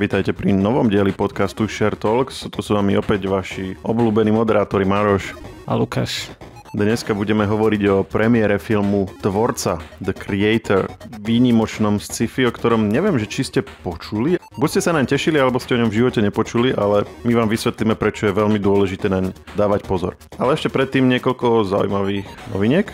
Vítajte pri novom dieli podcastu Share Talks. Tu sú vami opäť vaši obľúbení moderátori Maroš a Lukáš. Dneska budeme hovoriť o premiére filmu Tvorca, The Creator, výnimočnom sci-fi, o ktorom neviem, že či ste počuli. Buď ste sa naň tešili, alebo ste o ňom v živote nepočuli, ale my vám vysvetlíme, prečo je veľmi dôležité naň dávať pozor. Ale ešte predtým niekoľko zaujímavých noviniek.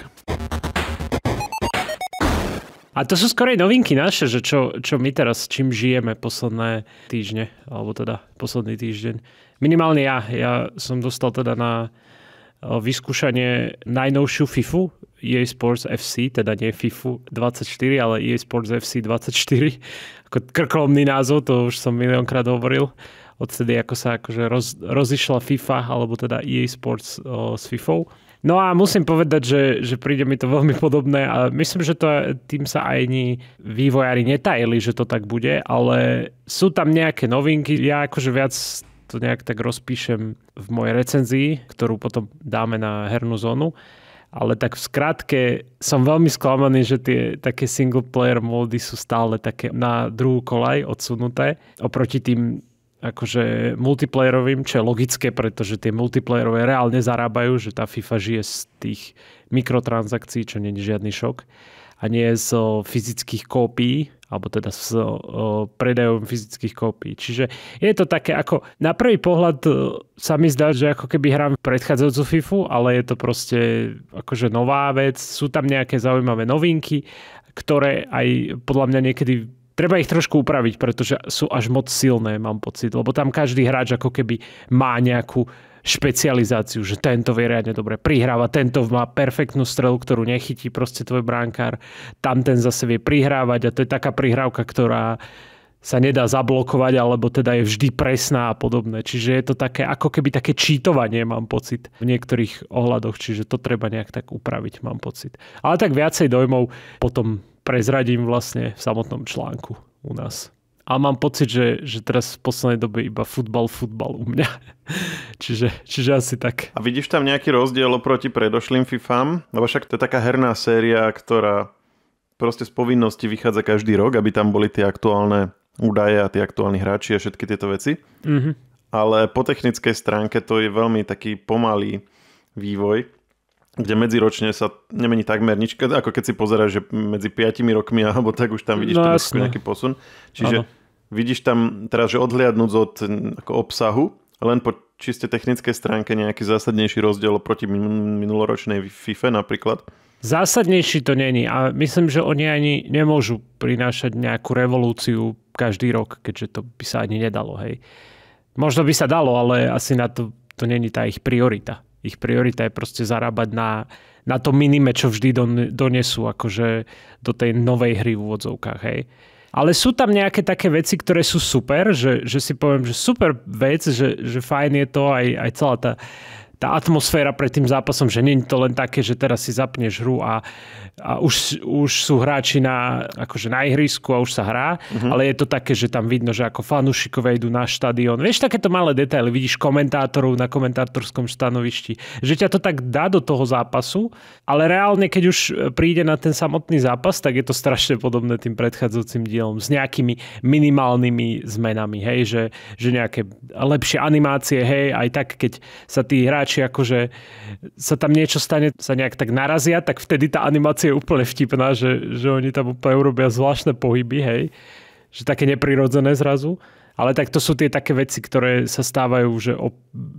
A to sú skorej novinky naše, že čo, čo my teraz, čím žijeme posledné týždne, alebo teda posledný týždeň. Minimálne ja. Ja som dostal teda na vyskúšanie najnovšiu FIFU, EA Sports FC, teda nie FIFU 24, ale EA Sports FC 24. Ako krkolomný názov, to už som miliónkrát hovoril. Odtedy, ako sa akože roz, rozišla FIFA, alebo teda EA Sports o, s FIFou No a musím povedať, že, že príde mi to veľmi podobné a myslím, že to, tým sa aj ni vývojári netajili, že to tak bude, ale sú tam nejaké novinky. Ja akože viac to nejak tak rozpíšem v mojej recenzii, ktorú potom dáme na hernú zónu. Ale tak v skratke som veľmi sklamaný, že tie také single player módy sú stále také na druhú kolaj odsunuté oproti tým akože multiplayerovým, čo je logické, pretože tie multiplayerové reálne zarábajú, že tá FIFA žije z tých mikrotransakcií, čo není žiadny šok a nie z fyzických kópií, alebo teda s predajom fyzických kópií. Čiže je to také ako, na prvý pohľad sa mi zdá, že ako keby hrám predchádzajúcu FIFU, ale je to proste akože nová vec, sú tam nejaké zaujímavé novinky, ktoré aj podľa mňa niekedy treba ich trošku upraviť, pretože sú až moc silné, mám pocit. Lebo tam každý hráč ako keby má nejakú špecializáciu, že tento vie riadne dobre prihráva, tento má perfektnú strelu, ktorú nechytí proste tvoj bránkár, tam ten zase vie prihrávať a to je taká prihrávka, ktorá sa nedá zablokovať, alebo teda je vždy presná a podobné. Čiže je to také, ako keby také čítovanie, mám pocit, v niektorých ohľadoch, čiže to treba nejak tak upraviť, mám pocit. Ale tak viacej dojmov potom prezradím vlastne v samotnom článku u nás. A mám pocit, že, že teraz v poslednej dobe iba futbal, futbal u mňa. čiže, čiže asi tak. A vidíš tam nejaký rozdiel oproti predošlým FIFAm? Lebo no však to je taká herná séria, ktorá proste z povinnosti vychádza každý rok, aby tam boli tie aktuálne údaje a tie aktuálni hráči a všetky tieto veci. Mm-hmm. Ale po technickej stránke to je veľmi taký pomalý vývoj kde medziročne sa nemení takmer nič, ako keď si pozeráš, že medzi 5 rokmi alebo tak už tam vidíš no, trošku nejaký posun. Čiže ano. vidíš tam teraz, že odhliadnúť od ako obsahu, len po čiste technickej stránke nejaký zásadnejší rozdiel proti minuloročnej FIFA napríklad. Zásadnejší to není a myslím, že oni ani nemôžu prinášať nejakú revolúciu každý rok, keďže to by sa ani nedalo, hej. Možno by sa dalo, ale asi na to to není tá ich priorita. Ich priorita je proste zarábať na, na to minime, čo vždy don, donesú akože do tej novej hry v úvodzovkách. Hej. Ale sú tam nejaké také veci, ktoré sú super, že, že si poviem, že super vec, že, že fajn je to aj, aj celá tá tá atmosféra pred tým zápasom, že nie je to len také, že teraz si zapneš hru a, a už, už sú hráči na, akože na ihrisku a už sa hrá, mm-hmm. ale je to také, že tam vidno, že ako fanúšikové idú na štadión. Vieš, takéto malé detaily, vidíš komentátorov na komentátorskom stanovišti, že ťa to tak dá do toho zápasu, ale reálne, keď už príde na ten samotný zápas, tak je to strašne podobné tým predchádzajúcim dielom s nejakými minimálnymi zmenami, hej, že, že nejaké lepšie animácie, hej, aj tak, keď sa tí hráči najbližšie, akože sa tam niečo stane, sa nejak tak narazia, tak vtedy tá animácia je úplne vtipná, že, že oni tam úplne urobia zvláštne pohyby, hej. Že také neprirodzené zrazu. Ale tak to sú tie také veci, ktoré sa stávajú, že o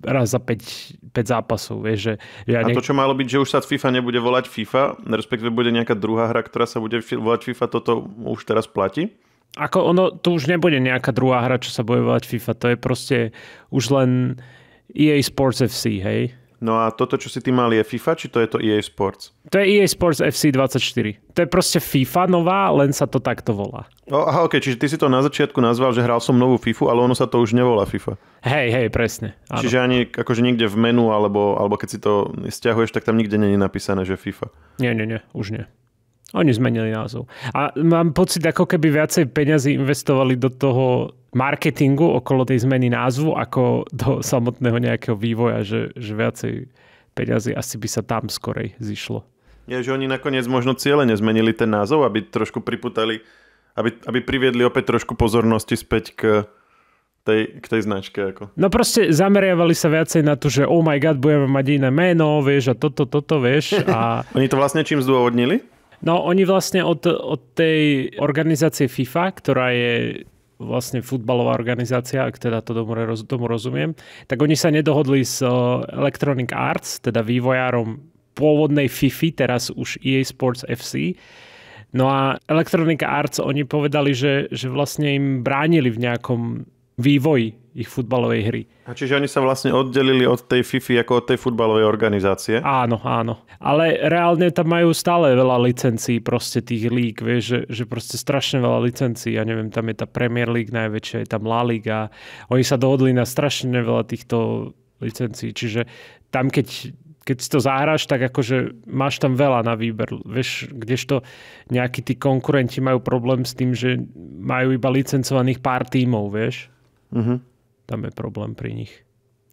raz za 5, 5 zápasov. Vieš, že ja ne... A to, čo malo byť, že už sa FIFA nebude volať FIFA, respektíve bude nejaká druhá hra, ktorá sa bude volať FIFA, toto už teraz platí? Ako ono, to už nebude nejaká druhá hra, čo sa bude volať FIFA. To je proste už len EA Sports FC, hej? No a toto, čo si ty mali, je FIFA, či to je to EA Sports? To je EA Sports FC 24. To je proste FIFA nová, len sa to takto volá. O, aha, okay, čiže ty si to na začiatku nazval, že hral som novú FIFA, ale ono sa to už nevolá FIFA. Hej, hej, presne. Áno. Čiže ani akože niekde v menu, alebo, alebo keď si to stiahuješ, tak tam nikde nie je napísané, že FIFA. Nie, nie, nie, už nie. Oni zmenili názov. A mám pocit, ako keby viacej peňazí investovali do toho marketingu okolo tej zmeny názvu, ako do samotného nejakého vývoja, že, že viacej peňazí asi by sa tam skorej zišlo. Je, že oni nakoniec možno cieľe zmenili ten názov, aby trošku priputali, aby, aby priviedli opäť trošku pozornosti späť k tej, k tej značke. Ako. No proste zameriavali sa viacej na to, že oh my god, budeme mať iné meno, vieš, a toto, toto, vieš. A... Oni to vlastne čím zdôvodnili? No oni vlastne od, od tej organizácie FIFA, ktorá je vlastne futbalová organizácia, ak teda to tomu, tomu rozumiem, tak oni sa nedohodli s eh, Electronic Arts, teda vývojárom pôvodnej FIFA, teraz už EA Sports FC. No a Electronic Arts, oni povedali, že, že vlastne im bránili v nejakom vývoji ich futbalovej hry. A čiže oni sa vlastne oddelili od tej FIFA ako od tej futbalovej organizácie? Áno, áno. Ale reálne tam majú stále veľa licencií proste tých líg, vieš, že, že proste strašne veľa licencií. Ja neviem, tam je tá Premier League najväčšia, je tam La Liga. Oni sa dohodli na strašne veľa týchto licencií, čiže tam keď keď si to zahráš, tak akože máš tam veľa na výber. Vieš, kdežto nejakí tí konkurenti majú problém s tým, že majú iba licencovaných pár tímov, vieš? Uh-huh. Tam je problém pri nich.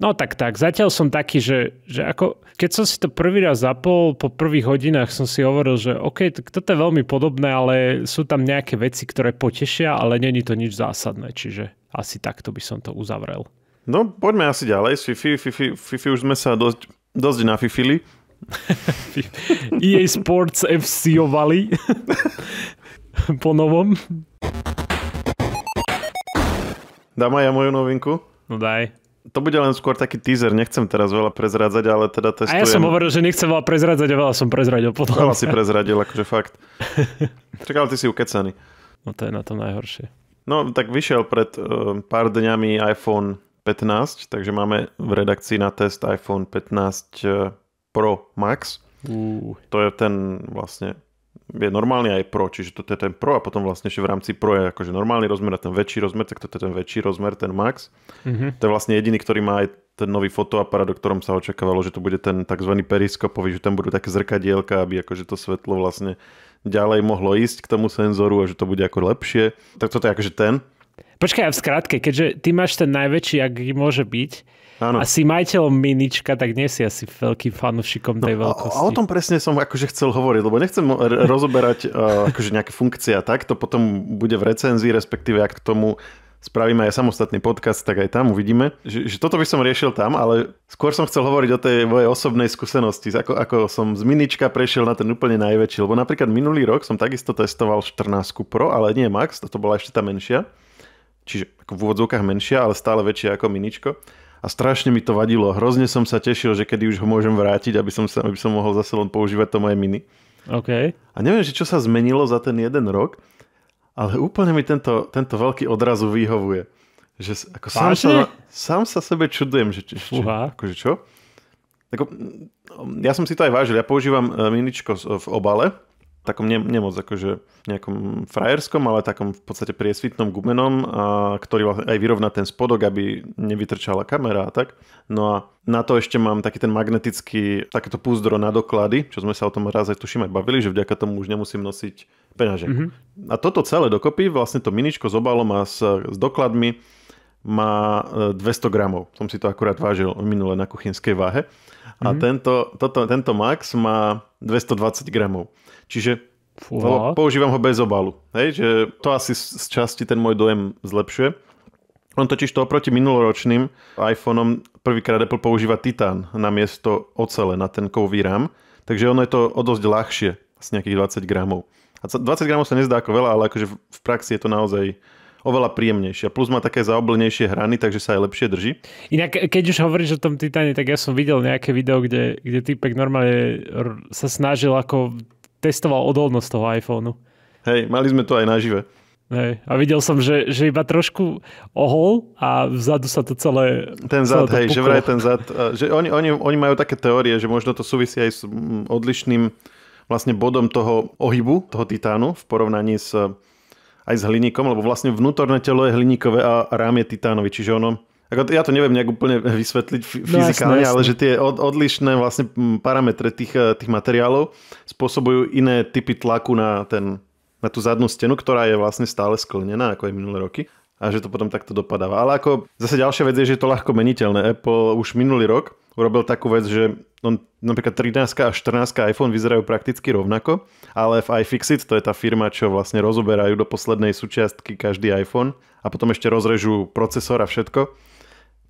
No tak tak, zatiaľ som taký, že, že ako, keď som si to prvý raz zapol, po prvých hodinách som si hovoril, že OK, tak toto je veľmi podobné, ale sú tam nejaké veci, ktoré potešia, ale není to nič zásadné, čiže asi takto by som to uzavrel. No, poďme asi ďalej. Fifi, Fifi, Fifi už sme sa dosť, dosť nafifili. EA Sports FC-ovali po novom. Dám aj ja moju novinku? No daj. To bude len skôr taký teaser, nechcem teraz veľa prezradzať, ale teda testujem. A ja som hovoril, že nechcem veľa prezradzať a veľa som prezradil potom. Veľa si prezradil, akože fakt. Čakal, ty si ukecaný. No to je na tom najhoršie. No tak vyšiel pred uh, pár dňami iPhone 15, takže máme v redakcii na test iPhone 15 eh, Pro Max. Uh. To je ten vlastne je normálny aj pro, čiže to je ten pro a potom vlastne ešte v rámci pro je akože normálny rozmer a ten väčší rozmer, tak to je ten väčší rozmer, ten max. Mm-hmm. To je vlastne jediný, ktorý má aj ten nový fotoaparát, o ktorom sa očakávalo, že to bude ten tzv. periskopový, že tam budú také zrkadielka, aby akože to svetlo vlastne ďalej mohlo ísť k tomu senzoru a že to bude ako lepšie. Tak toto je akože ten. Počkaj, a v skratke, keďže ty máš ten najväčší, aký môže byť, Ano. A si majiteľom minička, tak nie si asi veľký fanúšikom tej no, veľkosti. a o tom presne som akože chcel hovoriť, lebo nechcem rozoberať uh, akože nejaké funkcie a tak, to potom bude v recenzii, respektíve ak k tomu spravíme aj samostatný podcast, tak aj tam uvidíme. Že, že toto by som riešil tam, ale skôr som chcel hovoriť o tej mojej osobnej skúsenosti, ako, ako som z minička prešiel na ten úplne najväčší, lebo napríklad minulý rok som takisto testoval 14 Pro, ale nie Max, toto bola ešte tá menšia, čiže ako v úvodzovkách menšia, ale stále väčšia ako miničko a strašne mi to vadilo. Hrozne som sa tešil, že kedy už ho môžem vrátiť, aby som, sa, aby som mohol zase len používať to moje mini. Okay. A neviem, že čo sa zmenilo za ten jeden rok, ale úplne mi tento, tento veľký odrazu vyhovuje. Že ako sám, sa, sám sa sebe čudujem, že či, či, akože čo? Ako, ja som si to aj vážil. Ja používam e, miničko v obale, takom ne, nemoc akože nejakom frajerskom, ale takom v podstate priesvitnom gumenom, a, ktorý vlastne aj vyrovná ten spodok, aby nevytrčala kamera a tak. No a na to ešte mám taký ten magnetický, takéto púzdro na doklady, čo sme sa o tom raz aj tuším aj bavili, že vďaka tomu už nemusím nosiť peňaženku. Mm-hmm. A toto celé dokopy, vlastne to miničko s obalom a s, s dokladmi, má 200 e, gramov. Som si to akurát vážil minule na kuchynskej váhe. A mm-hmm. tento, toto, tento Max má 220 gramov. Čiže Fúha. používam ho bez obalu. Hej, že to asi z časti ten môj dojem zlepšuje. On totiž to oproti minuloročným iPhoneom prvýkrát Apple používa titán na miesto ocele, na ten kový rám. Takže ono je to o dosť ľahšie, asi nejakých 20 gramov. A 20 gramov sa nezdá ako veľa, ale akože v praxi je to naozaj oveľa príjemnejšia. Plus má také zaoblenejšie hrany, takže sa aj lepšie drží. Inak, keď už hovoríš o tom Titane, tak ja som videl nejaké video, kde, kde typek normálne sa snažil ako testoval odolnosť toho iPhoneu. Hej, mali sme to aj nažive. Hej. A videl som, že, že iba trošku ohol a vzadu sa to celé... Ten zad, celé hej, že vraj ten zad. Že oni, oni, oni majú také teórie, že možno to súvisí aj s odlišným vlastne bodom toho ohybu, toho titánu v porovnaní s aj s hliníkom, lebo vlastne vnútorné telo je hliníkové a rám je titánový, čiže ono ja to neviem nejak úplne vysvetliť fyzikálne, no, fyzikálne, ale že tie od, odlišné vlastne parametre tých, e, tých materiálov spôsobujú iné typy tlaku na, ten, na tú zadnú stenu, ktorá je vlastne stále sklenená, ako aj minulé roky a že to potom takto dopadáva. Ale ako zase ďalšia vec je, že je to ľahko meniteľné. Apple už minulý rok urobil takú vec, že on, no, napríklad 13 a 14 iPhone vyzerajú prakticky rovnako, ale v iFixit, to je tá firma, čo vlastne rozoberajú do poslednej súčiastky každý iPhone a potom ešte rozrežú procesor a všetko,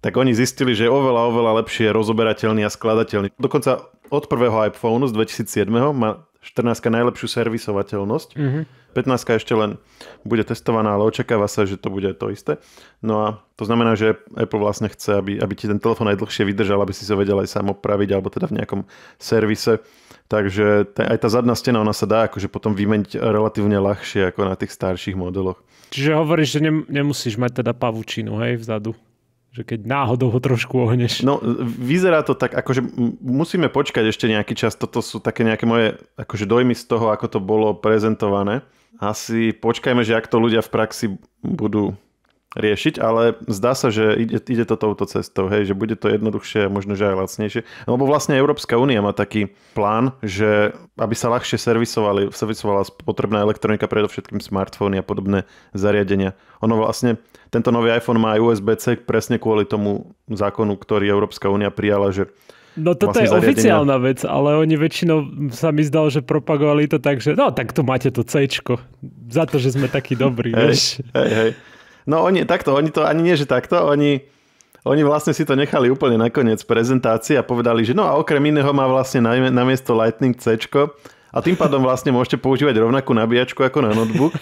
tak oni zistili, že je oveľa, oveľa lepšie rozoberateľný a skladateľný. Dokonca od prvého iPhoneu z 2007 má 14 najlepšiu servisovateľnosť, mm-hmm. 15 ešte len bude testovaná, ale očakáva sa, že to bude to isté. No a to znamená, že Apple vlastne chce, aby, aby ti ten telefón aj dlhšie vydržal, aby si sa vedel aj sám opraviť, alebo teda v nejakom servise. Takže t- aj tá zadná stena, ona sa dá akože potom vymeniť relatívne ľahšie ako na tých starších modeloch. Čiže hovoríš, že ne- nemusíš mať teda pavučinu, hej, vzadu že keď náhodou ho trošku ohneš. No, vyzerá to tak, akože musíme počkať ešte nejaký čas. Toto sú také nejaké moje akože dojmy z toho, ako to bolo prezentované. Asi počkajme, že ak to ľudia v praxi budú riešiť, ale zdá sa, že ide, ide to touto cestou, hej, že bude to jednoduchšie a možno, že aj lacnejšie. Lebo vlastne Európska únia má taký plán, že aby sa ľahšie servisovali, servisovala potrebná elektronika, predovšetkým smartfóny a podobné zariadenia. Ono vlastne tento nový iPhone má aj USB-C presne kvôli tomu zákonu, ktorý Európska únia prijala, že No toto vlastne je zariadenia. oficiálna vec, ale oni väčšinou sa mi zdalo, že propagovali to tak, že no tak tu máte to C, za to, že sme takí dobrí, hej, Hej, hej. No oni takto, oni to ani nie, že takto, oni, oni vlastne si to nechali úplne nakoniec prezentácie a povedali, že no a okrem iného má vlastne na, na miesto Lightning C a tým pádom vlastne môžete používať rovnakú nabíjačku ako na notebook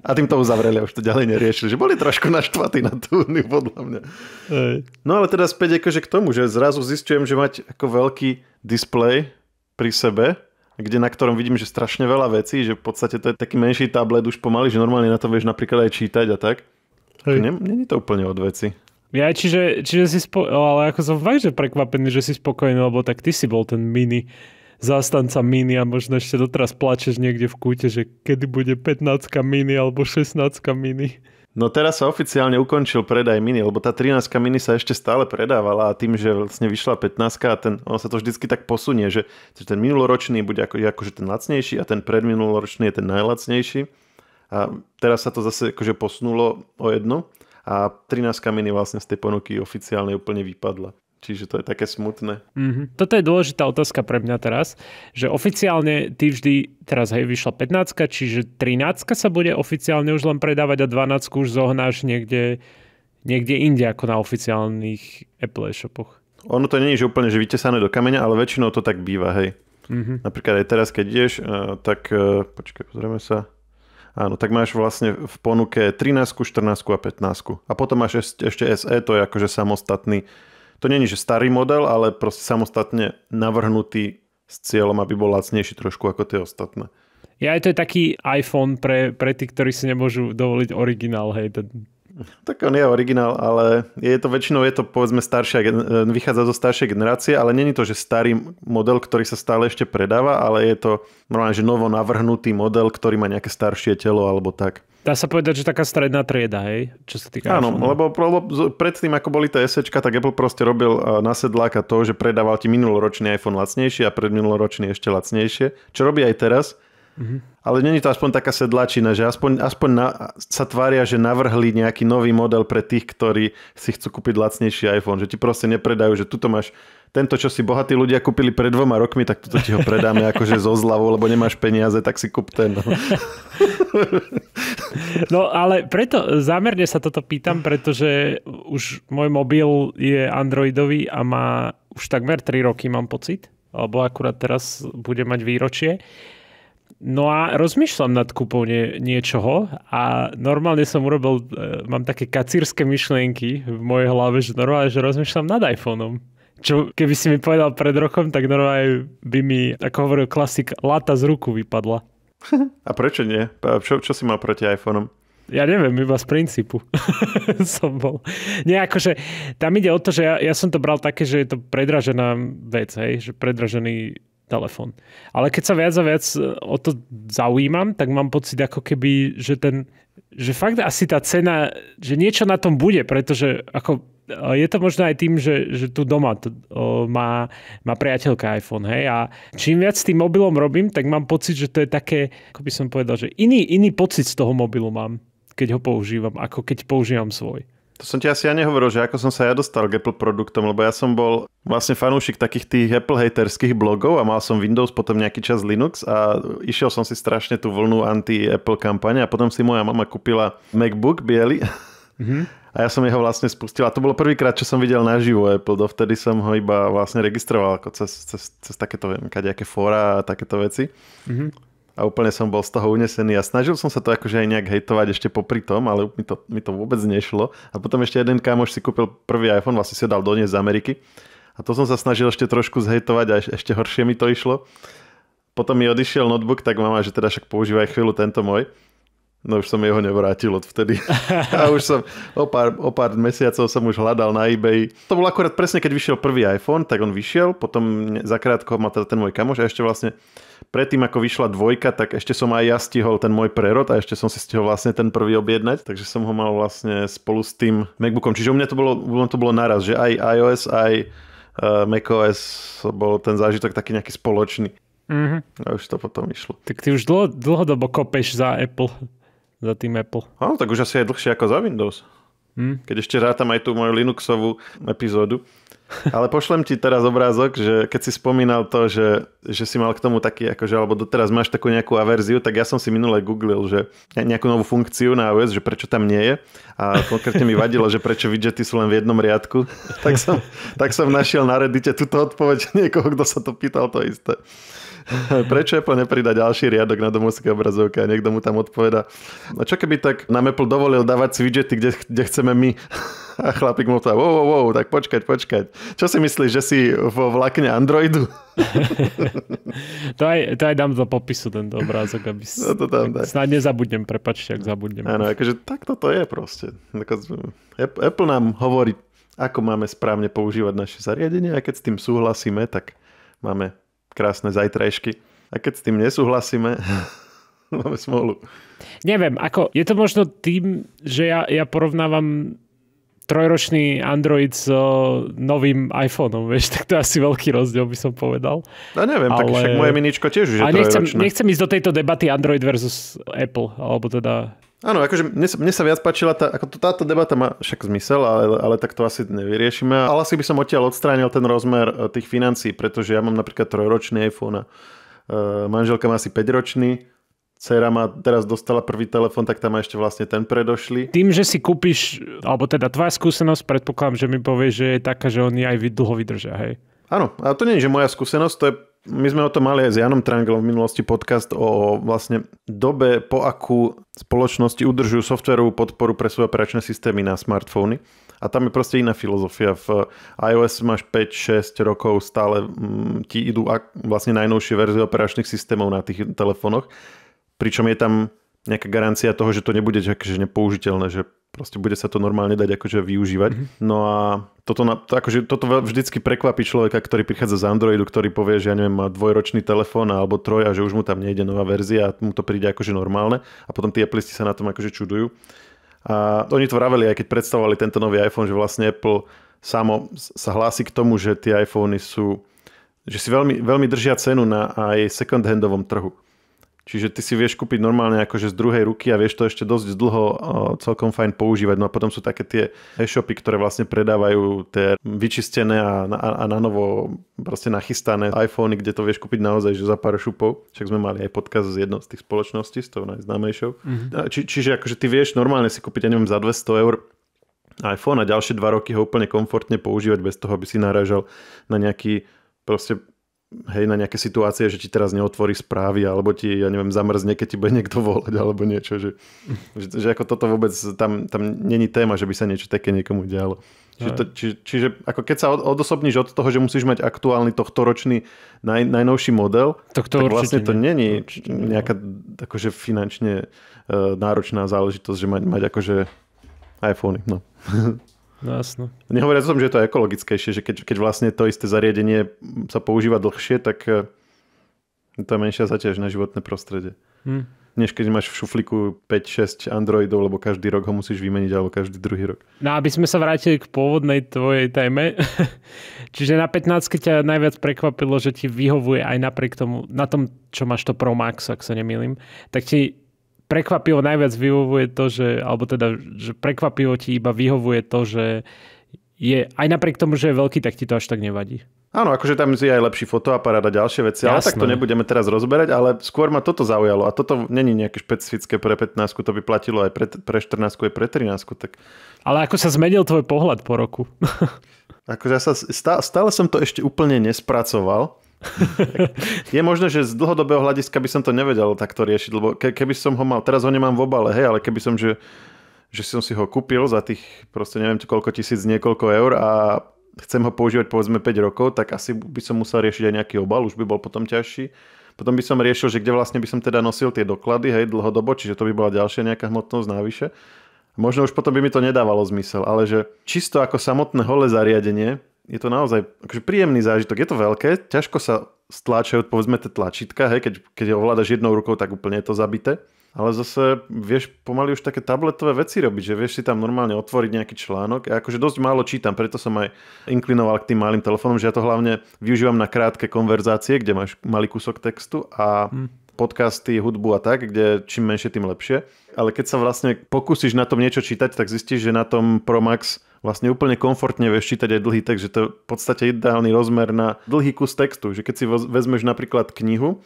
a tým to uzavreli a už to ďalej neriešili, že boli trošku naštvatí na tú uniu, podľa mňa. Hej. No ale teda späť akože k tomu, že zrazu zistujem, že mať ako veľký displej pri sebe, kde na ktorom vidím, že strašne veľa vecí, že v podstate to je taký menší tablet už pomaly, že normálne na to vieš napríklad aj čítať a tak. Není to úplne od veci. Ja, čiže, čiže si spo... ale ako som fakt, že prekvapený, že si spokojný, lebo tak ty si bol ten mini zástanca mini a možno ešte doteraz plačeš niekde v kúte, že kedy bude 15 mini alebo 16 mini. No teraz sa oficiálne ukončil predaj mini, lebo tá 13 mini sa ešte stále predávala a tým, že vlastne vyšla 15 a ten, ono sa to vždycky tak posunie, že, že ten minuloročný bude ako, akože ten lacnejší a ten predminuloročný je ten najlacnejší. A teraz sa to zase akože posunulo o jednu a 13 mini vlastne z tej ponuky oficiálne úplne vypadla. Čiže to je také smutné. Mm-hmm. Toto je dôležitá otázka pre mňa teraz, že oficiálne ty vždy, teraz hej, vyšla 15, čiže 13 sa bude oficiálne už len predávať a 12 už zohnáš niekde, niekde inde ako na oficiálnych Apple shopoch. Ono to nie je že úplne že vytesané do kameňa, ale väčšinou to tak býva, hej. Mm-hmm. Napríklad aj teraz, keď ideš, eh, tak eh, počkaj, pozrieme sa. Áno, tak máš vlastne v ponuke 13, 14 a 15. A potom máš ešte SE, to je akože samostatný to není, že starý model, ale proste samostatne navrhnutý s cieľom, aby bol lacnejší trošku ako tie ostatné. Ja, to je taký iPhone pre, pre tých, ktorí si nemôžu dovoliť originál, hej, ten tak on je originál, ale je to väčšinou je to povedzme staršia, e, vychádza zo staršej generácie, ale není to, že starý model, ktorý sa stále ešte predáva, ale je to normálne, že novo navrhnutý model, ktorý má nejaké staršie telo alebo tak. Dá sa povedať, že taká stredná trieda, hej? Čo sa týka Áno, iPhone. lebo, lebo predtým, ako boli tie SEčka, tak Apple proste robil e, na sedláka to, že predával ti minuloročný iPhone lacnejšie a predminuloročný ešte lacnejšie, čo robí aj teraz. Mm-hmm. Ale není to aspoň taká sedlačina, že aspoň, aspoň na, sa tvária, že navrhli nejaký nový model pre tých, ktorí si chcú kúpiť lacnejší iPhone. Že ti proste nepredajú, že tuto máš tento, čo si bohatí ľudia kúpili pred dvoma rokmi, tak toto ti ho predáme akože zo zľavou, lebo nemáš peniaze, tak si kúp ten. No. no ale preto zámerne sa toto pýtam, pretože už môj mobil je Androidový a má už takmer 3 roky, mám pocit. Alebo akurát teraz bude mať výročie. No a rozmýšľam nad kúpou nie, niečoho a normálne som urobil, e, mám také kacírske myšlienky v mojej hlave, že normálne, že rozmýšľam nad iPhoneom. Čo keby si mi povedal pred rokom, tak normálne by mi, ako hovoril klasik, lata z ruku vypadla. A prečo nie? Čo, čo si mal proti iPhoneom? Ja neviem, iba z princípu som bol. Nie, akože tam ide o to, že ja, ja som to bral také, že je to predražená vec, hej, že predražený telefón. Ale keď sa viac a viac e, o to zaujímam, tak mám pocit ako keby, že ten, že fakt asi tá cena, že niečo na tom bude, pretože ako e, je to možno aj tým, že, že tu doma to, o, má, má priateľka iPhone. Hej? A čím viac s tým mobilom robím, tak mám pocit, že to je také, ako by som povedal, že iný, iný pocit z toho mobilu mám, keď ho používam, ako keď používam svoj. To som ti asi ja nehovoril, že ako som sa ja dostal k Apple produktom, lebo ja som bol vlastne fanúšik takých tých Apple haterských blogov a mal som Windows, potom nejaký čas Linux a išiel som si strašne tú vlnu anti-Apple kampane a potom si moja mama kúpila MacBook biely mm-hmm. a ja som jeho vlastne spustil a to bolo prvýkrát, čo som videl naživo Apple, dovtedy som ho iba vlastne registroval ako cez, cez, cez takéto, viem, kadejaké fóra a takéto veci. Mm-hmm a úplne som bol z toho unesený a snažil som sa to akože aj nejak hejtovať ešte popri tom, ale mi to, mi to vôbec nešlo. A potom ešte jeden kámoš si kúpil prvý iPhone, vlastne si ho dal doniesť z Ameriky. A to som sa snažil ešte trošku zhejtovať a ešte horšie mi to išlo. Potom mi odišiel notebook, tak mama, že teda však používaj chvíľu tento môj. No už som jeho nevrátil odvtedy. A už som o pár, o pár mesiacov som už hľadal na eBay. To bolo akurát presne, keď vyšiel prvý iPhone, tak on vyšiel, potom zakrátko ma teda ten môj kamoš a ešte vlastne predtým, ako vyšla dvojka, tak ešte som aj ja stihol ten môj prerod a ešte som si stihol vlastne ten prvý objednať, takže som ho mal vlastne spolu s tým MacBookom. Čiže u mňa to bolo, u mňa to bolo naraz, že aj iOS, aj e, macOS bol ten zážitok taký nejaký spoločný. Mm-hmm. A už to potom išlo. Tak ty už dlho, dlhodobo kopeš za Apple za tým Apple. Áno, tak už asi je dlhšie ako za Windows. Hm? Keď ešte rátam aj tú moju Linuxovú epizódu. Ale pošlem ti teraz obrázok, že keď si spomínal to, že, že si mal k tomu taký, akože, alebo doteraz máš takú nejakú averziu, tak ja som si minule googlil, že nejakú novú funkciu na iOS, že prečo tam nie je. A konkrétne mi vadilo, že prečo widgety sú len v jednom riadku. Tak som, tak som našiel na Reddite túto odpoveď niekoho, kto sa to pýtal to isté. prečo Apple nepridá ďalší riadok na domovské obrazovke a niekto mu tam odpoveda. A čo keby tak nám Apple dovolil dávať si widgety, kde, kde chceme my? A chlapík mu povedal, wow, wow, wow, tak počkať, počkať. Čo si myslíš, že si vo vlakne Androidu? to, aj, to aj dám do popisu tento obrázok, aby si... No tam Snad nezabudnem, prepačte, ak zabudnem. Áno, akože tak toto je proste. Apple nám hovorí, ako máme správne používať naše zariadenie a keď s tým súhlasíme, tak máme krásne zajtrajšky. A keď s tým nesúhlasíme, máme smolu. Neviem, ako, je to možno tým, že ja, ja porovnávam trojročný Android s uh, novým iPhoneom, vieš, tak to je asi veľký rozdiel, by som povedal. No neviem, ale... tak však moje miničko tiež už je nechcem, trojročné. nechcem ísť do tejto debaty Android versus Apple, alebo teda Áno, akože mne sa, mne sa viac páčila, tá, ako to, táto debata má však zmysel, ale, ale tak to asi nevyriešime. Ale asi by som odtiaľ odstránil ten rozmer e, tých financií, pretože ja mám napríklad trojročný iPhone a e, manželka má asi 5-ročný, Cera ma teraz dostala prvý telefon, tak tam ešte vlastne ten predošli. Tým, že si kúpiš, alebo teda tvoja skúsenosť, predpokladám, že mi povieš, že je taká, že oni aj dlho vydržia, hej? Áno, a to nie je, že moja skúsenosť, to je my sme o tom mali aj s Janom Trangelom v minulosti podcast o vlastne dobe, po akú spoločnosti udržujú softverovú podporu pre svoje operačné systémy na smartfóny. A tam je proste iná filozofia. V iOS máš 5-6 rokov, stále mm, ti idú vlastne najnovšie verzie operačných systémov na tých telefónoch. Pričom je tam nejaká garancia toho, že to nebude že akože nepoužiteľné, že proste bude sa to normálne dať akože využívať. Mm-hmm. No a toto, na, to, akože, toto vždycky prekvapí človeka, ktorý prichádza z Androidu, ktorý povie, že ja neviem, má dvojročný telefón alebo troj a že už mu tam nejde nová verzia a mu to príde akože normálne a potom tie Apple sa na tom akože čudujú. A oni to vraveli aj keď predstavovali tento nový iPhone, že vlastne Apple samo sa hlási k tomu, že tie iPhony sú že si veľmi, veľmi držia cenu na aj second-handovom trhu. Čiže ty si vieš kúpiť normálne akože z druhej ruky a vieš to ešte dosť dlho celkom fajn používať. No a potom sú také tie e-shopy, ktoré vlastne predávajú tie vyčistené a, a, a na novo proste nachystané iPhony, kde to vieš kúpiť naozaj že za pár šupov. Však sme mali aj podkaz z jednou z tých spoločností, s tou najznámejšou. Mm-hmm. Či, čiže akože ty vieš normálne si kúpiť, ja neviem, za 200 eur iPhone a ďalšie dva roky ho úplne komfortne používať bez toho, aby si naražal na nejaký proste hej, na nejaké situácie, že ti teraz neotvorí správy, alebo ti, ja neviem, zamrzne, keď ti bude niekto volať, alebo niečo, že, že, že ako toto vôbec, tam, tam není téma, že by sa niečo také niekomu dialo. Čiže, to, či, čiže ako keď sa odosobníš od toho, že musíš mať aktuálny tohtoročný naj, najnovší model, tak, to tak vlastne to není nejaká no. akože finančne uh, náročná záležitosť, že mať, mať akože iPhony. No. No jasno. o tom, že je to ekologickejšie, že keď, keď vlastne to isté zariadenie sa používa dlhšie, tak eh, je to menšia zaťaž na životné prostredie. Hmm. Než keď máš v šuflíku 5-6 Androidov, lebo každý rok ho musíš vymeniť, alebo každý druhý rok. No aby sme sa vrátili k pôvodnej tvojej téme. Čiže na 15 ťa najviac prekvapilo, že ti vyhovuje aj napriek tomu, na tom, čo máš to Pro Max, ak sa nemýlim, tak ti prekvapivo najviac vyhovuje to, že, alebo teda, že prekvapivo ti iba vyhovuje to, že je, aj napriek tomu, že je veľký, tak ti to až tak nevadí. Áno, akože tam je aj lepší fotoaparát a ďalšie veci, Jasné. ale tak to nebudeme teraz rozberať, ale skôr ma toto zaujalo a toto není nejaké špecifické pre 15, to by platilo aj pre, pre 14 aj pre 13. Tak... Ale ako sa zmenil tvoj pohľad po roku? akože ja sa, stále som to ešte úplne nespracoval, je možné, že z dlhodobého hľadiska by som to nevedel takto riešiť, lebo ke, keby som ho mal, teraz ho nemám v obale, hej, ale keby som, že, že som si ho kúpil za tých proste neviem koľko tisíc, niekoľko eur a chcem ho používať povedzme 5 rokov, tak asi by som musel riešiť aj nejaký obal, už by bol potom ťažší. Potom by som riešil, že kde vlastne by som teda nosil tie doklady, hej, dlhodobo, čiže to by bola ďalšia nejaká hmotnosť návyše. Možno už potom by mi to nedávalo zmysel, ale že čisto ako samotné holé zariadenie, je to naozaj akože príjemný zážitok. Je to veľké, ťažko sa stláčajú, povedzme, tie tlačítka, hej, keď, keď ovládaš jednou rukou, tak úplne je to zabité. Ale zase vieš pomaly už také tabletové veci robiť, že vieš si tam normálne otvoriť nejaký článok. Ja akože dosť málo čítam, preto som aj inklinoval k tým malým telefónom, že ja to hlavne využívam na krátke konverzácie, kde máš malý kúsok textu a hmm. podcasty, hudbu a tak, kde čím menšie, tým lepšie. Ale keď sa vlastne pokúsiš na tom niečo čítať, tak zistíš, že na tom Pro Max vlastne úplne komfortne vieš čítať aj dlhý text, že to je v podstate ideálny rozmer na dlhý kus textu, že keď si vezmeš napríklad knihu,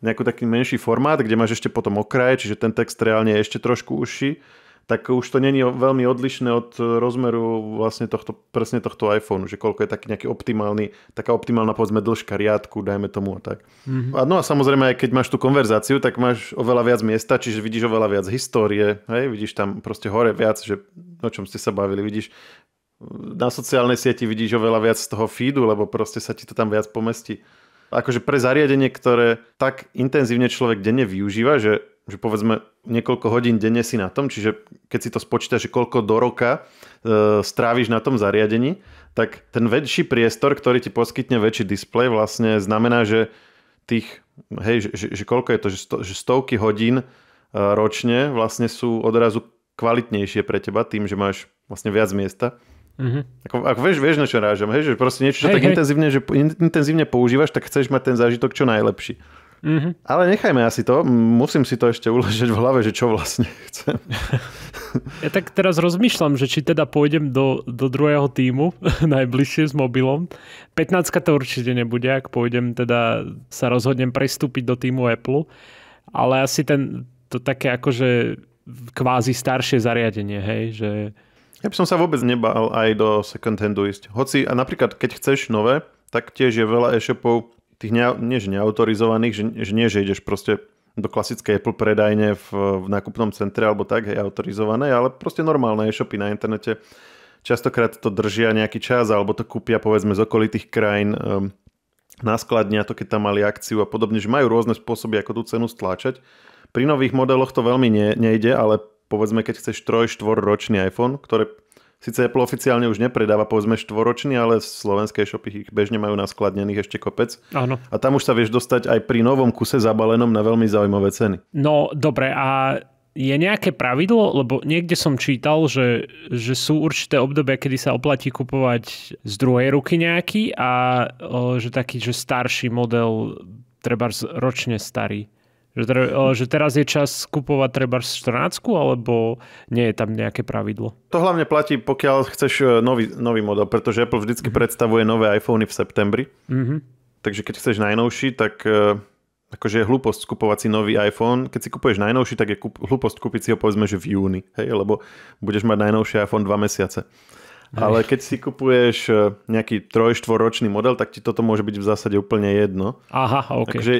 nejaký taký menší formát, kde máš ešte potom okraje, čiže ten text reálne je ešte trošku užší, tak už to není veľmi odlišné od e, rozmeru vlastne tohto, presne tohto iPhoneu, že koľko je taký nejaký optimálny, taká optimálna povedzme dĺžka riadku, dajme tomu a tak. Mm-hmm. A no a samozrejme aj keď máš tú konverzáciu, tak máš oveľa viac miesta, čiže vidíš oveľa viac histórie, hej, vidíš tam proste hore viac, že no, o čom ste sa bavili, vidíš na sociálnej sieti vidíš oveľa viac z toho feedu, lebo proste sa ti to tam viac pomestí. Akože pre zariadenie, ktoré tak intenzívne človek denne využíva, že, že povedzme niekoľko hodín denne si na tom, čiže keď si to spočítaš, že koľko do roka e, stráviš na tom zariadení, tak ten väčší priestor, ktorý ti poskytne väčší displej, vlastne znamená, že tých, hej, že, že, že koľko je to, že, sto, že stovky hodín e, ročne vlastne sú odrazu kvalitnejšie pre teba tým, že máš vlastne viac miesta. Mm-hmm. Ako, ako vieš, vieš, na čo rážam. Hej, že proste niečo, čo hej, tak hej. Intenzívne, že, intenzívne používaš, tak chceš mať ten zážitok čo najlepší. Mm-hmm. Ale nechajme asi to. Musím si to ešte uložiť v hlave, že čo vlastne chcem. Ja tak teraz rozmýšľam, že či teda pôjdem do, do druhého týmu, najbližšie s mobilom. 15 to určite nebude, ak pôjdem teda, sa rozhodnem prestúpiť do týmu Apple. Ale asi ten, to také akože kvázi staršie zariadenie, hej, že ja by som sa vôbec nebal aj do second handu ísť. Hoci a napríklad, keď chceš nové, tak tiež je veľa e-shopov tých ne, nie, že neautorizovaných, že, že nie, že ideš proste do klasickej Apple predajne v, v nákupnom centre alebo tak, hej, autorizované, ale proste normálne e-shopy na internete častokrát to držia nejaký čas alebo to kúpia povedzme z okolitých krajín um, ehm, naskladnia to, keď tam mali akciu a podobne, že majú rôzne spôsoby, ako tú cenu stláčať. Pri nových modeloch to veľmi ne, nejde, ale povedzme, keď chceš 3 4 ročný iPhone, ktoré síce Apple oficiálne už nepredáva, povedzme, štvoročný, ale ale slovenské shopy ich bežne majú naskladnených ešte kopec. Áno. A tam už sa vieš dostať aj pri novom kuse zabalenom na veľmi zaujímavé ceny. No, dobre, a je nejaké pravidlo, lebo niekde som čítal, že, že sú určité obdobia, kedy sa oplatí kupovať z druhej ruky nejaký a o, že taký, že starší model, treba ročne starý. Že, tre, že teraz je čas kupovať treba 14 alebo nie je tam nejaké pravidlo? To hlavne platí, pokiaľ chceš e, nový, nový model, pretože Apple vždy mm-hmm. predstavuje nové iPhony v septembri. Mm-hmm. Takže keď chceš najnovší, tak e, akože je hlúposť kupovať si nový iPhone. Keď si kupuješ najnovší, tak je kúp, hlúposť kúpiť si ho povedzme, že v júni, hej, lebo budeš mať najnovší iPhone 2 mesiace. Ale keď si kupuješ e, nejaký trojštvoročný model, tak ti toto môže byť v zásade úplne jedno. Aha, ok. Takže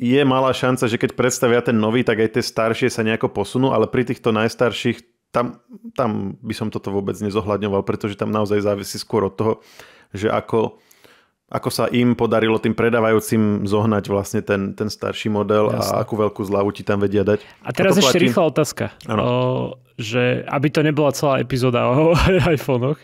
je malá šanca, že keď predstavia ten nový, tak aj tie staršie sa nejako posunú, ale pri týchto najstarších tam, tam by som toto vôbec nezohľadňoval, pretože tam naozaj závisí skôr od toho, že ako, ako sa im podarilo tým predávajúcim zohnať vlastne ten, ten starší model Jasne. a akú veľkú zľavu ti tam vedia dať. A teraz a ešte platím. rýchla otázka, o, že aby to nebola celá epizóda o iPhonech,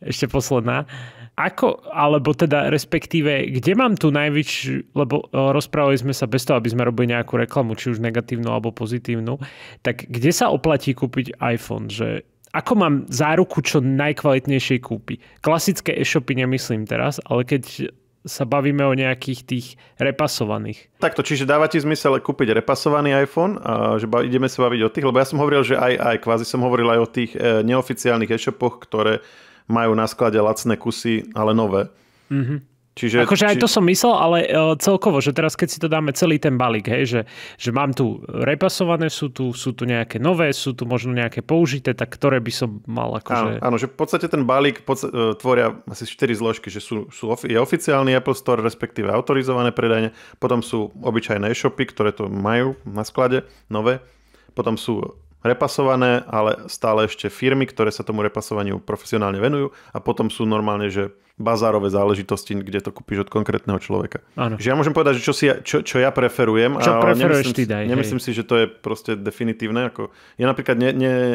ešte posledná. Ako, alebo teda respektíve, kde mám tu najväčšiu, lebo e, rozprávali sme sa bez toho, aby sme robili nejakú reklamu, či už negatívnu alebo pozitívnu, tak kde sa oplatí kúpiť iPhone? Že ako mám záruku čo najkvalitnejšej kúpy? Klasické e-shopy nemyslím teraz, ale keď sa bavíme o nejakých tých repasovaných. Takto, čiže dáva ti zmysel kúpiť repasovaný iPhone, a že ba- ideme sa baviť o tých, lebo ja som hovoril, že aj, aj kvázi som hovoril aj o tých e, neoficiálnych e-shopoch, ktoré majú na sklade lacné kusy, ale nové. Mm-hmm. Čiže, akože či... to som myslel, ale e, celkovo, že teraz keď si to dáme celý ten balík, hej, že, že mám tu repasované, sú tu, sú tu nejaké nové, sú tu možno nejaké použité, tak ktoré by som mal akože... Áno, áno že v podstate ten balík podsta- e, tvoria asi 4 zložky, že sú, sú, je oficiálny Apple Store, respektíve autorizované predajne, potom sú obyčajné e-shopy, ktoré to majú na sklade, nové, potom sú repasované, ale stále ešte firmy, ktoré sa tomu repasovaniu profesionálne venujú a potom sú normálne, že bazárové záležitosti, kde to kúpiš od konkrétneho človeka. Ano. Že ja môžem povedať, že čo, si ja, čo, čo ja preferujem. Čo ale preferuješ nemyslím, ty, daj. Nemyslím hej. si, že to je proste definitívne. Ako, ja napríklad ne,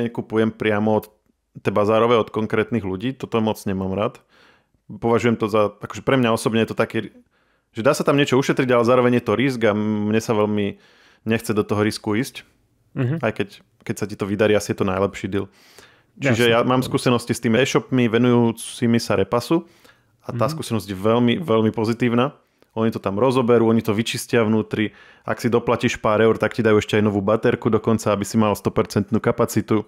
nekupujem priamo od te bazárové od konkrétnych ľudí, toto moc nemám rád. Považujem to za, akože pre mňa osobne je to také, že dá sa tam niečo ušetriť, ale zároveň je to risk a mne sa veľmi nechce do toho risku ísť Mm-hmm. Aj keď, keď sa ti to vydarí, asi je to najlepší deal. Čiže ja, ja mám skúsenosti s tými e-shopmi venujúcimi sa repasu a tá mm-hmm. skúsenosť je veľmi, veľmi pozitívna. Oni to tam rozoberú, oni to vyčistia vnútri. Ak si doplatíš pár eur, tak ti dajú ešte aj novú baterku dokonca, aby si mal 100% kapacitu.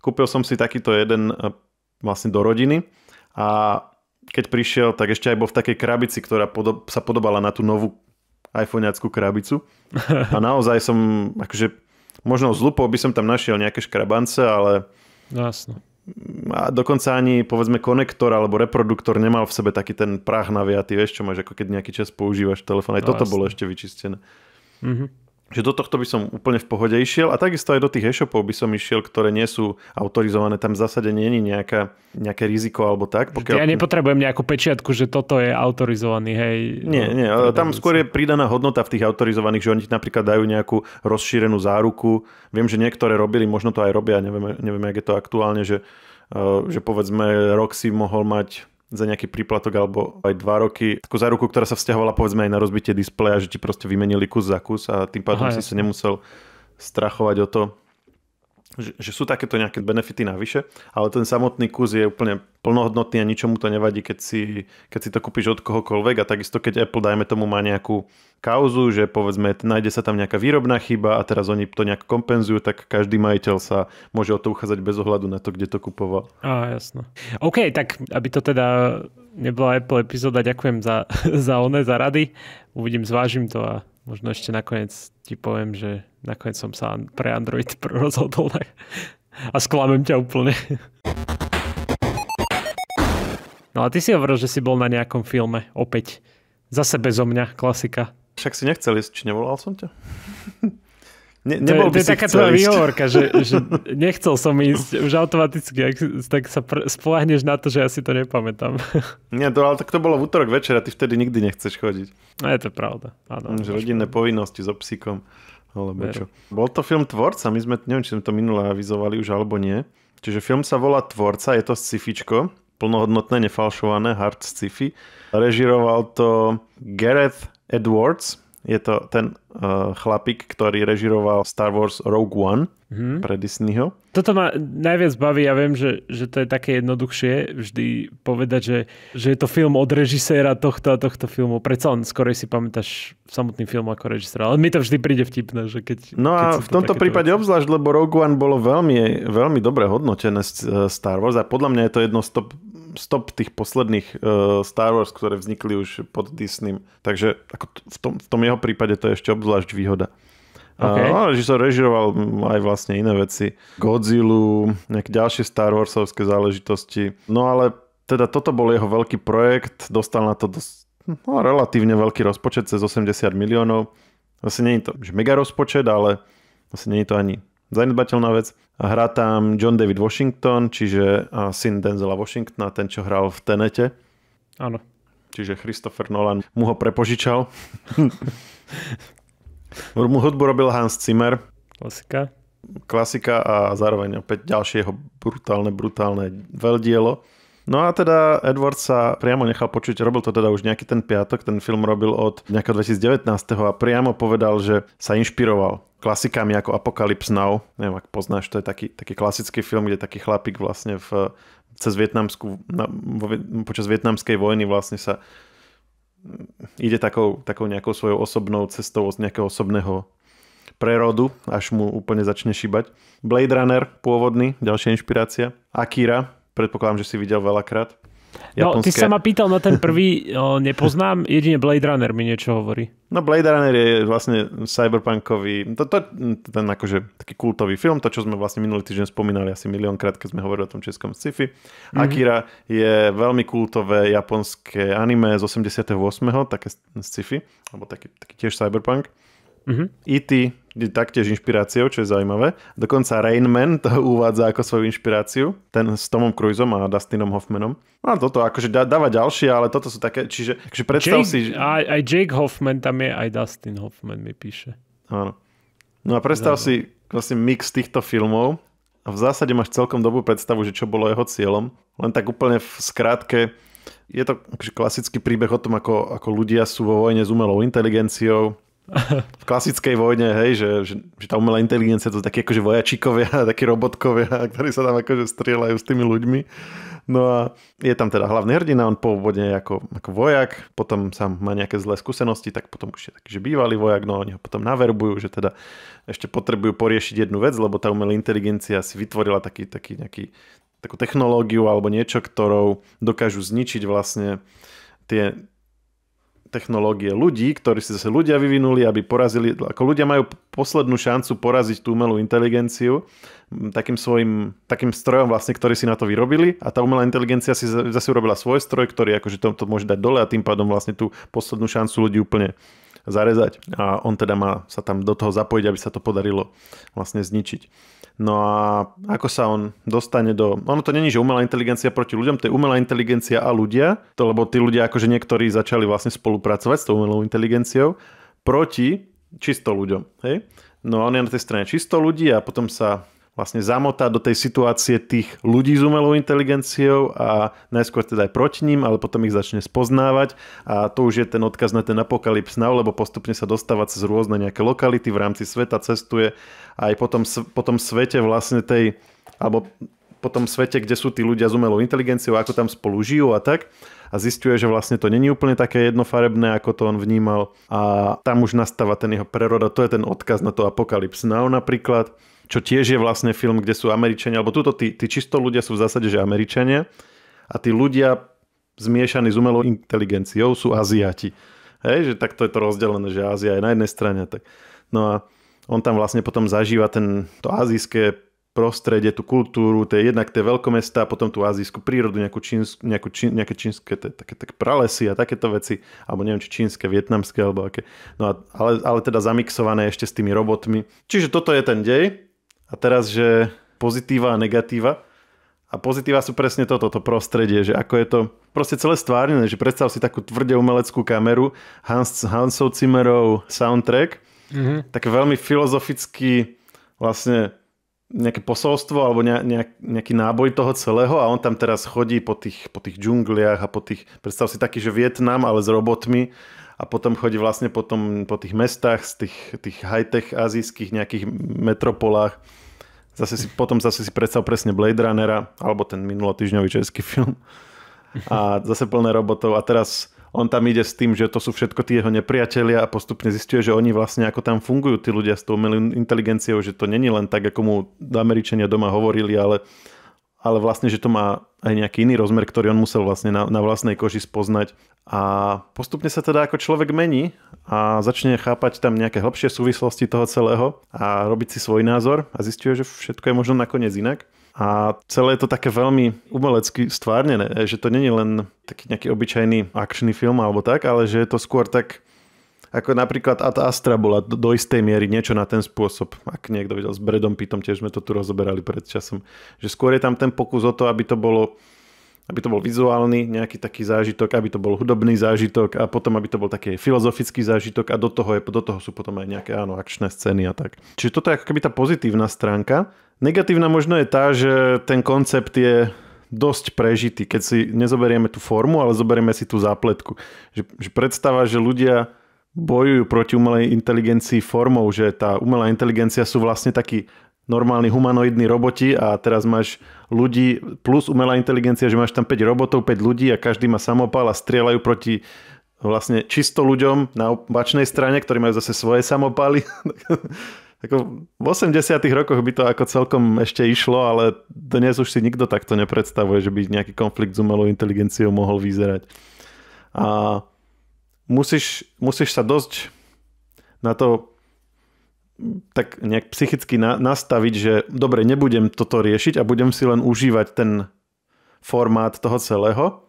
Kúpil som si takýto jeden e, vlastne do rodiny a keď prišiel, tak ešte aj bol v takej krabici, ktorá podob- sa podobala na tú novú iPhoneackú krabicu. A naozaj som, akože Možno z lupou by som tam našiel nejaké škrabance, ale... No, jasno. A dokonca ani, povedzme, konektor alebo reproduktor nemal v sebe taký ten prach naviatý, vieš, čo máš, ako keď nejaký čas používaš telefón. Aj no, toto jasne. bolo ešte vyčistené. Mm-hmm že do tohto by som úplne v pohode išiel a takisto aj do tých e-shopov by som išiel, ktoré nie sú autorizované, tam v zásade nie je nejaká, nejaké riziko alebo tak. Pokiaľ... Ja nepotrebujem nejakú pečiatku, že toto je autorizovaný, hej. Nie, nie, ale tam skôr je pridaná hodnota v tých autorizovaných, že oni napríklad dajú nejakú rozšírenú záruku. Viem, že niektoré robili, možno to aj robia, neviem, neviem jak je to aktuálne, že, eh, že povedzme rok si mohol mať za nejaký príplatok alebo aj dva roky, takú záruku, ktorá sa vzťahovala povedzme aj na rozbitie displeja, že ti proste vymenili kus za kus a tým pádom Aha, si sa nemusel strachovať o to, že, že sú takéto nejaké benefity navyše, ale ten samotný kus je úplne plnohodnotný a ničomu to nevadí, keď si, keď si to kúpiš od kohokoľvek a takisto keď Apple, dajme tomu, má nejakú kauzu, že povedzme, nájde sa tam nejaká výrobná chyba a teraz oni to nejak kompenzujú, tak každý majiteľ sa môže o to uchádzať bez ohľadu na to, kde to kupoval. Á, jasno. OK, tak aby to teda nebola Apple epizóda, ďakujem za, za one, za rady. Uvidím, zvážim to a možno ešte nakoniec ti poviem, že nakoniec som sa pre Android rozhodol a sklamem ťa úplne. No a ty si hovoril, že si bol na nejakom filme, opäť. Zase bezo mňa, klasika. Však si nechcel ísť, či nevolal som ťa? Ne, nebol to, je, to je taká tvoja výhovorka, že, že nechcel som ísť už automaticky, ak, tak sa pr- spolahneš na to, že ja si to nepamätám. Nie, to, ale tak to bolo v útorok večera, ty vtedy nikdy nechceš chodiť. No je to pravda, áno. Že rodinné pravda. povinnosti so psíkom, alebo čo. Bol to film Tvorca, my sme, neviem, či sme to minule avizovali už alebo nie. Čiže film sa volá Tvorca, je to scifičko, plnohodnotné, nefalšované, hard sci-fi. Režiroval to Gareth Edwards, je to ten uh, chlapík, ktorý režiroval Star Wars Rogue One mm-hmm. pre Disneyho. Toto ma najviac baví, ja viem, že, že to je také jednoduchšie vždy povedať, že, že je to film od režiséra tohto a tohto filmu. Predsa len skorej si pamätáš samotný film ako režiséra, ale mi to vždy príde vtipné, že keď... No a keď v tomto prípade veci. obzvlášť, lebo Rogue One bolo veľmi, veľmi dobre hodnotené eh, Star Wars a podľa mňa je to jedno z top stop tých posledných uh, Star Wars, ktoré vznikli už pod Disneym. Takže ako t- v, tom, v tom jeho prípade to je ešte obzvlášť výhoda. Okay. Uh, no, režisor režiroval aj vlastne iné veci. Godzilla, nejaké ďalšie Star Warsovské záležitosti. No ale teda toto bol jeho veľký projekt. Dostal na to dosť, no, relatívne veľký rozpočet cez 80 miliónov. Asi nie je to že mega rozpočet, ale asi nie je to ani zanedbateľná vec hrá tam John David Washington, čiže syn Denzela Washingtona, ten, čo hral v Tenete. Áno. Čiže Christopher Nolan mu ho prepožičal. mu hudbu robil Hans Zimmer. Klasika. Klasika a zároveň opäť ďalšie jeho brutálne, brutálne veľdielo. No a teda Edward sa priamo nechal počuť, robil to teda už nejaký ten piatok, ten film robil od nejakého 2019. a priamo povedal, že sa inšpiroval klasikami ako Apocalypse Now, neviem, ak poznáš, to je taký, taký klasický film, kde taký chlapík vlastne v, cez Vietnamsku na, vo, počas vietnamskej vojny vlastne sa mm, ide takou, takou nejakou svojou osobnou cestou z nejakého osobného prerodu, až mu úplne začne šíbať. Blade Runner, pôvodný, ďalšia inšpirácia. Akira, predpokladám, že si videl veľakrát. No, ty sa ma pýtal na ten prvý, o, nepoznám, jedine Blade Runner mi niečo hovorí. No Blade Runner je vlastne cyberpunkový, to, to, ten akože taký kultový film, to čo sme vlastne minulý týždeň spomínali asi miliónkrát, keď sme hovorili o tom českom sci-fi. Mm-hmm. Akira je veľmi kultové japonské anime z 88. také sci-fi, alebo taký, taký tiež cyberpunk. Mm-hmm. E.T., taktiež inšpiráciou, čo je zaujímavé. Dokonca Rain Man to uvádza ako svoju inšpiráciu, ten s Tomom Cruiseom a Dustinom Hoffmanom. No a toto akože dá, dáva ďalšie, ale toto sú také, čiže akože predstav Jake, si... Že... Aj, aj Jake Hoffman tam je, aj Dustin Hoffman mi píše. Áno. No a predstav Zároveň. si vlastne mix týchto filmov a v zásade máš celkom dobu predstavu, že čo bolo jeho cieľom. Len tak úplne v skratke, je to akože klasický príbeh o tom, ako, ako ľudia sú vo vojne s umelou inteligenciou, v klasickej vojne, hej, že, že, že tá umelá inteligencia to sú takí akože vojačikovia, takí robotkovia, ktorí sa tam akože strieľajú s tými ľuďmi. No a je tam teda hlavný hrdina, on pôvodne je ako, ako vojak, potom sa má nejaké zlé skúsenosti, tak potom už je taký, že bývalý vojak, no oni ho potom naverbujú, že teda ešte potrebujú poriešiť jednu vec, lebo tá umelá inteligencia si vytvorila taký, taký nejaký, takú technológiu alebo niečo, ktorou dokážu zničiť vlastne tie, technológie ľudí, ktorí si zase ľudia vyvinuli, aby porazili, ako ľudia majú poslednú šancu poraziť tú umelú inteligenciu takým svojim, takým strojom vlastne, ktorý si na to vyrobili a tá umelá inteligencia si zase urobila svoj stroj, ktorý akože to, to môže dať dole a tým pádom vlastne tú poslednú šancu ľudí úplne zarezať a on teda má sa tam do toho zapojiť, aby sa to podarilo vlastne zničiť. No a ako sa on dostane do... Ono to není, že umelá inteligencia proti ľuďom, to je umelá inteligencia a ľudia, to lebo tí ľudia akože niektorí začali vlastne spolupracovať s tou umelou inteligenciou proti čisto ľuďom. Hej? No a on je na tej strane čisto ľudí a potom sa vlastne zamotá do tej situácie tých ľudí s umelou inteligenciou a najskôr teda aj proti ním, ale potom ich začne spoznávať a to už je ten odkaz na ten apokalyps now, lebo postupne sa dostáva cez rôzne nejaké lokality v rámci sveta, cestuje aj po tom, po tom svete vlastne tej, alebo po tom svete, kde sú tí ľudia s umelou inteligenciou, ako tam spolu žijú a tak a zistuje, že vlastne to není úplne také jednofarebné, ako to on vnímal a tam už nastáva ten jeho preroda, to je ten odkaz na to Apocalypse Now napríklad čo tiež je vlastne film, kde sú Američania, alebo tuto tí, tí čisto ľudia sú v zásade, že Američania a tí ľudia zmiešaní s umelou inteligenciou sú Aziati. Hej, že takto je to rozdelené, že Ázia je na jednej strane. Tak. No a on tam vlastne potom zažíva ten, to azijské prostredie, tú kultúru, to jednak tie veľkomesta, potom tú azijskú prírodu, nejakú číns, nejakú čín, nejaké čínske tie, také, také pralesy a takéto veci, alebo neviem, či čínske, vietnamské, alebo aké. No a, ale, ale teda zamixované ešte s tými robotmi. Čiže toto je ten dej a teraz, že pozitíva a negatíva. A pozitíva sú presne toto, to prostredie, že ako je to proste celé stvárnené, že predstav si takú tvrde umeleckú kameru, Hans, Hansov Cimerov soundtrack, mm-hmm. tak veľmi filozofický vlastne nejaké posolstvo alebo nejaký náboj toho celého a on tam teraz chodí po tých, po tých džungliach a po tých, predstav si taký, že Vietnam, ale s robotmi a potom chodí vlastne potom po tých mestách, z tých, tých high-tech azijských nejakých metropolách. Zase si, potom zase si predstav presne Blade Runnera, alebo ten minulotýžňový český film. A zase plné robotov. A teraz on tam ide s tým, že to sú všetko tí jeho nepriatelia a postupne zistuje, že oni vlastne ako tam fungujú tí ľudia s tou inteligenciou, že to není len tak, ako mu Američania doma hovorili, ale ale vlastne, že to má aj nejaký iný rozmer, ktorý on musel vlastne na, na vlastnej koži spoznať. A postupne sa teda ako človek mení a začne chápať tam nejaké hlbšie súvislosti toho celého a robiť si svoj názor a zistuje, že všetko je možno nakoniec inak. A celé je to také veľmi umelecky stvárnené, že to není len taký nejaký obyčajný akčný film alebo tak, ale že je to skôr tak ako napríklad Ad Astra bola do istej miery niečo na ten spôsob. Ak niekto videl s Bredom Pittom, tiež sme to tu rozoberali pred časom. Že skôr je tam ten pokus o to, aby to bolo aby to bol vizuálny nejaký taký zážitok, aby to bol hudobný zážitok a potom, aby to bol taký filozofický zážitok a do toho, je, do toho sú potom aj nejaké áno, akčné scény a tak. Čiže toto je ako keby tá pozitívna stránka. Negatívna možno je tá, že ten koncept je dosť prežitý, keď si nezoberieme tú formu, ale zoberieme si tú zápletku. Že, že predstava, že ľudia bojujú proti umelej inteligencii formou, že tá umelá inteligencia sú vlastne takí normálni humanoidní roboti a teraz máš ľudí plus umelá inteligencia, že máš tam 5 robotov, 5 ľudí a každý má samopal a strieľajú proti vlastne čisto ľuďom na opačnej strane, ktorí majú zase svoje samopaly. Ako v 80 rokoch by to ako celkom ešte išlo, ale dnes už si nikto takto nepredstavuje, že by nejaký konflikt s umelou inteligenciou mohol vyzerať. A musíš, musíš sa dosť na to tak nejak psychicky na, nastaviť, že dobre, nebudem toto riešiť a budem si len užívať ten formát toho celého,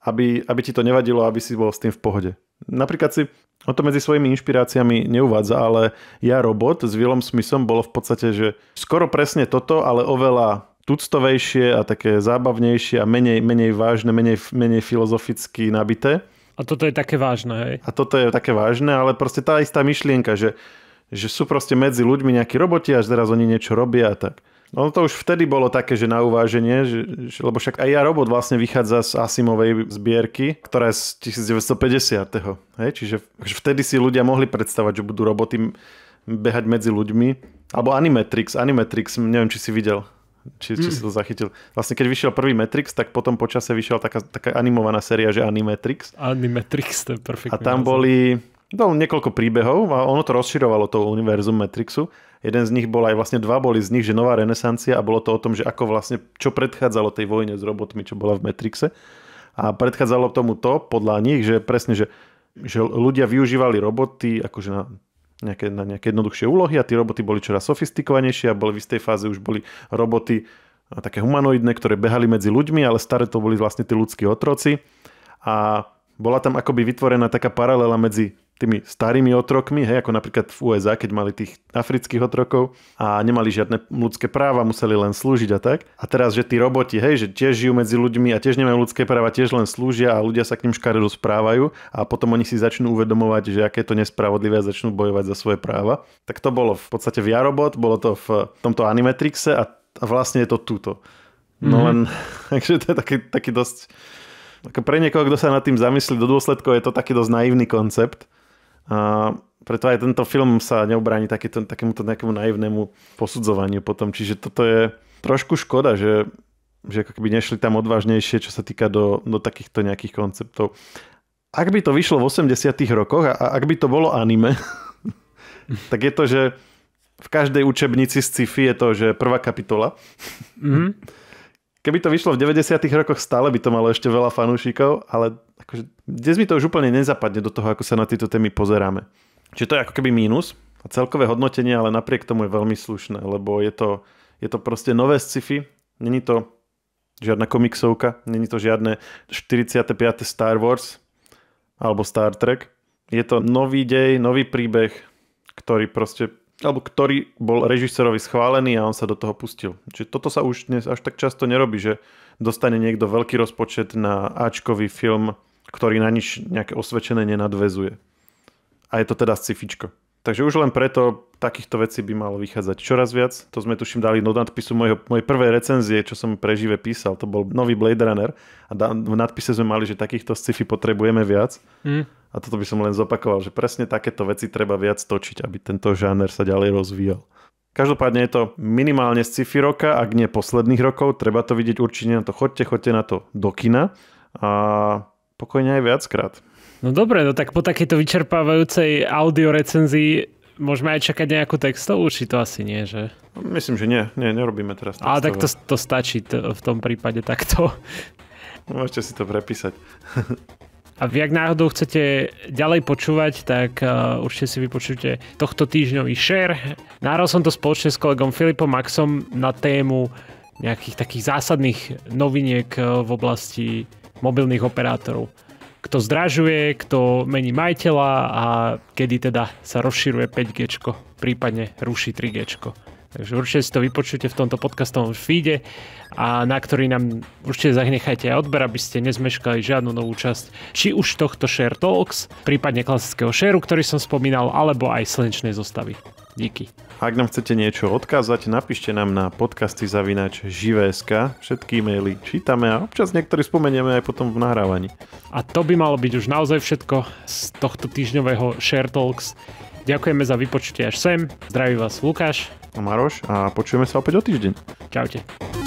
aby, aby ti to nevadilo, aby si bol s tým v pohode. Napríklad si on to medzi svojimi inšpiráciami neuvádza, ale ja robot s Willom Smithom bolo v podstate, že skoro presne toto, ale oveľa tuctovejšie a také zábavnejšie a menej, menej vážne, menej, menej filozoficky nabité. A toto je také vážne, hej? A toto je také vážne, ale proste tá istá myšlienka, že, že sú proste medzi ľuďmi nejakí roboti, a zaraz oni niečo robia a tak. No to už vtedy bolo také, že na uváženie, že, že, lebo však aj ja robot vlastne vychádza z Asimovej zbierky, ktorá je z 1950. Hej? Čiže vtedy si ľudia mohli predstavať, že budú roboty behať medzi ľuďmi. Alebo Animatrix, Animatrix, neviem, či si videl. Či, či mm. si to zachytil. Vlastne keď vyšiel prvý Matrix, tak potom počase vyšiel taká, taká animovaná séria, že Animatrix. Animatrix, to je perfektný. A tam názor. boli no, niekoľko príbehov a ono to rozširovalo to univerzum Matrixu. Jeden z nich bol aj vlastne dva boli z nich, že nová renesancia a bolo to o tom, že ako vlastne, čo predchádzalo tej vojne s robotmi, čo bola v Matrixe. A predchádzalo tomu to, podľa nich, že presne, že, že ľudia využívali roboty akože na nejaké, na nejaké jednoduchšie úlohy a tie roboty boli čoraz sofistikovanejšie a boli v istej fáze už boli roboty e, také humanoidné, ktoré behali medzi ľuďmi, ale staré to boli vlastne tí ľudskí otroci. A bola tam akoby vytvorená taká paralela medzi tými starými otrokmi, hej, ako napríklad v USA, keď mali tých afrických otrokov a nemali žiadne ľudské práva, museli len slúžiť a tak. A teraz, že tí roboti, hej, že tiež žijú medzi ľuďmi a tiež nemajú ľudské práva, tiež len slúžia a ľudia sa k ním škaredo správajú a potom oni si začnú uvedomovať, že aké to nespravodlivé a začnú bojovať za svoje práva. Tak to bolo v podstate v Jarobot, bolo to v tomto Animatrixe a, a vlastne je to túto. No mm-hmm. takže to je taký, taký dosť... Ako pre niekoho, kto sa nad tým zamyslí do dôsledkov, je to taký dosť naivný koncept a preto aj tento film sa neobráni takéto, takémuto nejakému naivnému posudzovaniu potom. Čiže toto je trošku škoda, že, že ako keby nešli tam odvážnejšie, čo sa týka do, do takýchto nejakých konceptov. Ak by to vyšlo v 80 rokoch a, a ak by to bolo anime, tak je to, že v každej učebnici z sci-fi je to, že prvá kapitola. Mm-hmm. Keby to vyšlo v 90 rokoch, stále by to malo ešte veľa fanúšikov, ale akože, dnes mi to už úplne nezapadne do toho, ako sa na tieto témy pozeráme. Čiže to je ako keby mínus a celkové hodnotenie, ale napriek tomu je veľmi slušné, lebo je to, je to proste nové sci-fi, není to žiadna komiksovka, není to žiadne 45. Star Wars alebo Star Trek. Je to nový dej, nový príbeh, ktorý proste alebo ktorý bol režisérovi schválený a on sa do toho pustil. Čiže toto sa už dnes až tak často nerobí, že dostane niekto veľký rozpočet na Ačkový film, ktorý na nič nejaké osvedčené nenadvezuje. A je to teda scifičko. Takže už len preto takýchto vecí by malo vychádzať čoraz viac. To sme tuším dali do nadpisu mojho, mojej prvej recenzie, čo som prežive písal. To bol nový Blade Runner a da, v nadpise sme mali, že takýchto sci-fi potrebujeme viac. Mm. A toto by som len zopakoval, že presne takéto veci treba viac točiť, aby tento žáner sa ďalej rozvíjal. Každopádne je to minimálne sci-fi roka, ak nie posledných rokov. Treba to vidieť určite na to. Chodte, chodte na to do kina. A pokojne aj viackrát. No dobre, no tak po takejto vyčerpávajúcej audio recenzii môžeme aj čakať nejakú textovú, či to asi nie, že? Myslím, že nie, nie, nerobíme teraz textovú. Ale tak to, to stačí to, v tom prípade takto. No, môžete si to prepísať. A vy ak náhodou chcete ďalej počúvať, tak uh, určite si vypočujte tohto týždňový share. Náral som to spoločne s kolegom Filipom Maxom na tému nejakých takých zásadných noviniek eh, v oblasti mobilných operátorov. Kto zdražuje, kto mení majiteľa a kedy teda sa rozširuje 5G, prípadne ruší 3G. Takže určite si to vypočujte v tomto podcastovom feede a na ktorý nám určite zanechajte aj odber, aby ste nezmeškali žiadnu novú časť, či už tohto Share Talks, prípadne klasického shareu, ktorý som spomínal, alebo aj slnečnej zostavy. Díky. Ak nám chcete niečo odkázať, napíšte nám na podcasty zavinač živé.sk. Všetky e-maily čítame a občas niektorý spomenieme aj potom v nahrávaní. A to by malo byť už naozaj všetko z tohto týždňového Share Talks. Ďakujeme za vypočutie až sem. Zdraví vás Lukáš. A Maroš a počujeme sa opäť o týždeň. Čaute.